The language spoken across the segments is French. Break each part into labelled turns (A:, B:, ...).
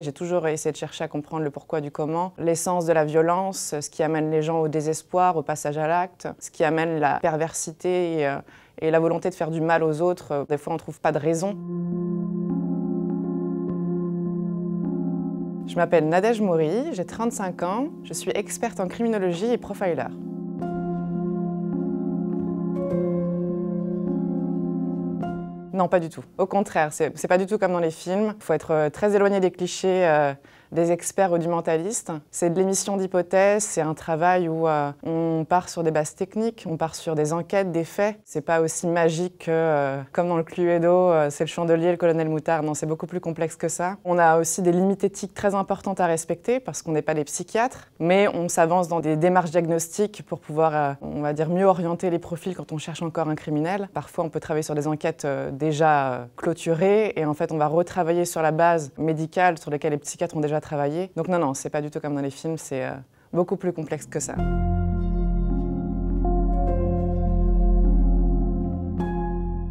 A: J'ai toujours essayé de chercher à comprendre le pourquoi du comment, l'essence de la violence, ce qui amène les gens au désespoir, au passage à l'acte, ce qui amène la perversité et, euh, la volonté de faire du mal aux autres. Euh, des fois, on ne trouve pas de raison. Je m'appelle Nadège Moury, j'ai 35 ans, je suis experte en criminologie et profiler. Non, pas du tout. Au contraire, c'est pas du tout comme dans les films. Il faut être euh, très éloigné des clichés. Euh, des experts mentaliste. C'est de l'émission d'hypothèses, c'est un travail où euh, on part sur des bases techniques, on part sur des enquêtes, des faits. C'est pas aussi magique que, euh, comme dans le Cluedo, euh, c'est le chandelier, le colonel Moutard. Non, c'est beaucoup plus complexe que ça. On a aussi des limites éthiques très importantes à respecter parce qu'on n'est pas des psychiatres, mais on s'avance dans des démarches diagnostiques pour pouvoir, on va dire, mieux orienter les profils quand on cherche encore un criminel. Parfois, on peut travailler sur des enquêtes déjà clôturées et en fait, on va retravailler sur la base médicale sur laquelle les psychiatres ont déjà travailler. Donc non, non, c'est pas du tout comme dans les films, c'est euh, beaucoup plus complexe que ça.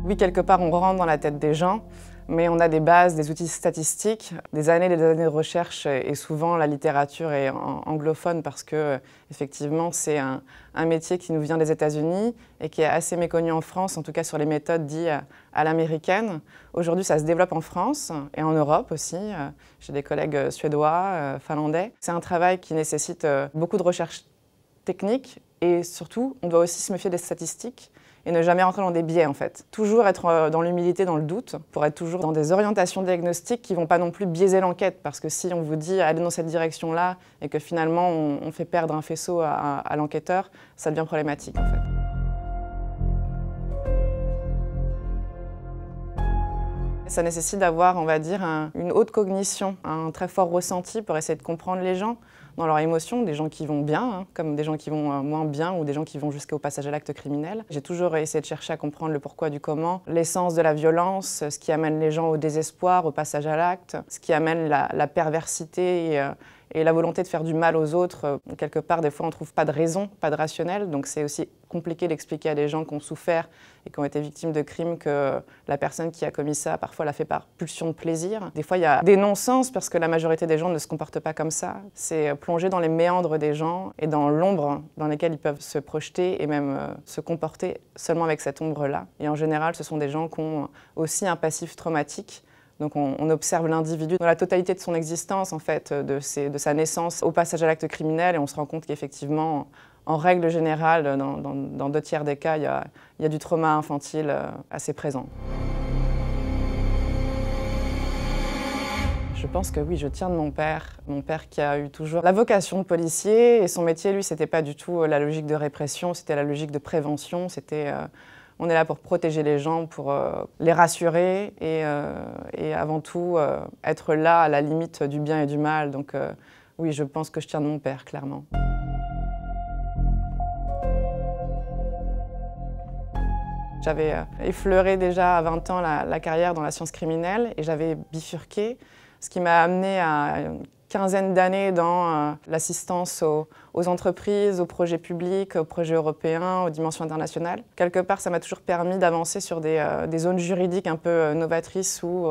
A: Oui, quelque part, on rentre dans la tête des gens mais on a des bases, des outils statistiques, des années et des années de recherche, et souvent la littérature est anglophone parce que effectivement c'est un, métier qui nous vient des États-Unis et qui est assez méconnu en France, en tout cas sur les méthodes dites à, à l'américaine. Aujourd'hui, ça se développe en France et en Europe aussi. J'ai des collègues euh, suédois, euh, finlandais. C'est un travail qui nécessite euh, beaucoup de recherche technique et surtout, on doit aussi se méfier des statistiques et ne jamais rentrer dans des biais en fait. Toujours être euh, dans l'humilité, dans le doute, pour être toujours dans des orientations diagnostiques qui vont pas non plus biaiser l'enquête, parce que si on vous dit allez dans cette direction-là et que finalement on, fait perdre un faisceau à, à l'enquêteur, ça devient problématique en fait. Ça nécessite d'avoir, on va dire, une haute cognition, un très fort ressenti pour essayer de comprendre les gens dans leurs émotions, des gens qui vont bien, hein, comme des gens qui vont euh, moins bien ou des gens qui vont jusqu'au passage à l'acte criminel. J'ai toujours essayé de chercher à comprendre le pourquoi du comment, l'essence de la violence, ce qui amène les gens au désespoir, au passage à l'acte, ce qui amène la, perversité euh, et, la volonté de faire du mal aux autres. Euh, quelque part, des fois, on ne trouve pas de raison, pas de rationnel, donc c'est aussi compliqué d'expliquer à des gens qui ont souffert et qui ont été victimes de crimes que la personne qui a commis ça, parfois, l'a fait par pulsion de plaisir. Des fois, il y a des non-sens parce que la majorité des gens ne se comportent pas comme ça. C'est plonger dans les méandres des gens et dans l'ombre dans lesquelles ils peuvent se projeter et même euh, se comporter seulement avec cette ombre-là. Et en général, ce sont des gens qui ont aussi un passif traumatique donc on, observe l'individu dans la totalité de son existence, en fait, de, de sa naissance au passage à l'acte criminel, et on se rend compte qu'effectivement, en règle générale, dans, deux tiers des cas, il y a, du trauma infantile euh, assez présent. Je pense que oui, je tiens de mon père. Mon père qui a eu toujours la vocation de policier et son métier, lui, c'était pas du tout euh, la logique de répression, c'était la logique de prévention. C'était euh, on est là pour protéger les gens, pour les rassurer et avant tout être là à la limite du bien et du mal. Donc oui, je pense que je tiens de mon père, clairement. J'avais euh, effleuré déjà à 20 ans la, carrière dans la science criminelle et j'avais bifurqué, ce qui m'a amené à une quinzaine d'années dans euh, l'assistance aux, entreprises, aux projets publics, aux projets européens, aux dimensions internationales. Quelque part, ça m'a toujours permis d'avancer sur des, euh, zones juridiques un peu novatrices où,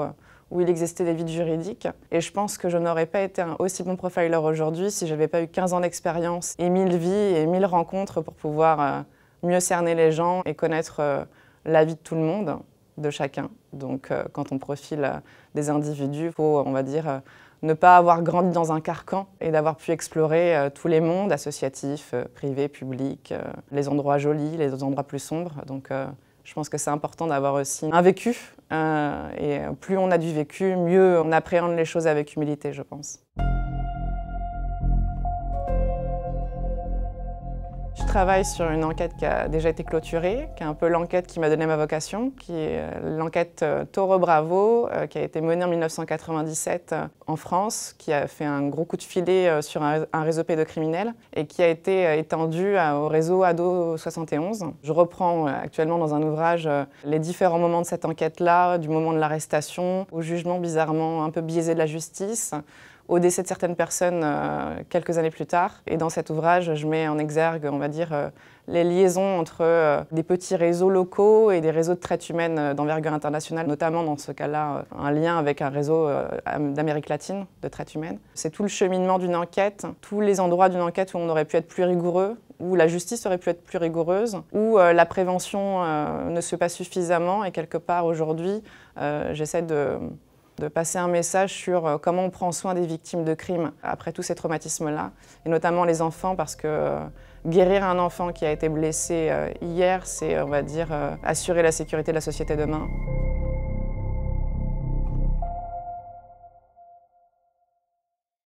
A: où il existait des vides juridiques. Et je pense que je n'aurais pas été un aussi bon profiler aujourd'hui si je n'avais pas eu 15 ans d'expérience et 1000 vies et 1000 rencontres pour pouvoir mieux cerner les gens et connaître la vie de tout le monde, de chacun. Donc euh, quand on profile euh, des individus, il faut, on va dire, euh, ne pas avoir grandi dans un carcan et d'avoir pu explorer tous les mondes associatifs, privés, publics, les endroits jolis, les endroits plus sombres. Donc je pense que c'est important d'avoir aussi un vécu. et plus on a du vécu, mieux on appréhende les choses avec humilité, je pense. travaille sur une enquête qui a déjà été clôturée, qui est un peu l'enquête qui m'a donné ma vocation, qui est euh, l'enquête euh, Toro Bravo, euh, qui a été menée en 1997 en France, qui a fait un gros coup de filet sur un réseau pédocriminel et qui a été étendue au réseau Ado 71. Je reprends actuellement dans un ouvrage les différents moments de cette enquête-là, du moment de l'arrestation au jugement bizarrement un peu biaisé de la justice, au décès de certaines personnes euh, quelques années plus tard. Et dans cet ouvrage, je mets en exergue, on va dire, euh, les liaisons entre euh, des petits réseaux locaux et des réseaux de traite humaine d'envergure internationale, notamment dans ce cas-là, un lien avec un réseau d'Amérique latine de traite humaine. C'est tout le cheminement d'une enquête, tous les endroits d'une enquête où on aurait pu être plus rigoureux, où la justice aurait pu être plus rigoureuse, où la prévention ne se passe suffisamment. Et quelque part, aujourd'hui, j'essaie de, de passer un message sur euh, comment on prend soin des victimes de crimes après tous ces traumatismes-là, et notamment les enfants, parce que euh, guérir un enfant qui a été blessé euh, hier, c'est, on va dire, assurer la sécurité de la société demain.